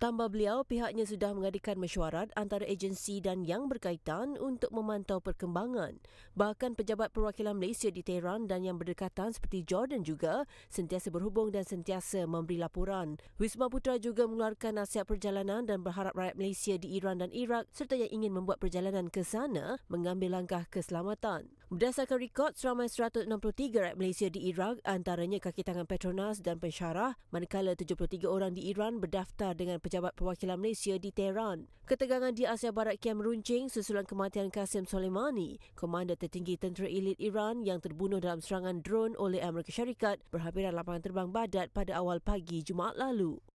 Tambah beliau, pihaknya sudah mengadakan mesyuarat antara agensi dan yang berkaitan untuk memantau perkembangan. Bahkan pejabat perwakilan Malaysia di Tehran dan yang berdekatan seperti Jordan juga sentiasa berhubung dan sentiasa memberi laporan. Wisma Putra juga mengeluarkan nasihat perjalanan dan berharap rakyat Malaysia di Iran dan Iraq serta yang ingin membuat perjalanan ke sana mengambil langkah keselamatan. Berdasarkan rekod seramai 163 rakyat Malaysia di Iraq antaranya kaki tangan Petronas dan pensyarah manakala 73 orang di Iran berdaftar dengan pejabat perwakilan Malaysia di Tehran. Ketegangan di Asia Barat kian meruncing susulan kematian Qasem Soleimani, komander tertinggi tentera elit Iran yang terbunuh dalam serangan drone oleh Amerika Syarikat berhampiran lapangan terbang Badat pada awal pagi Jumaat lalu.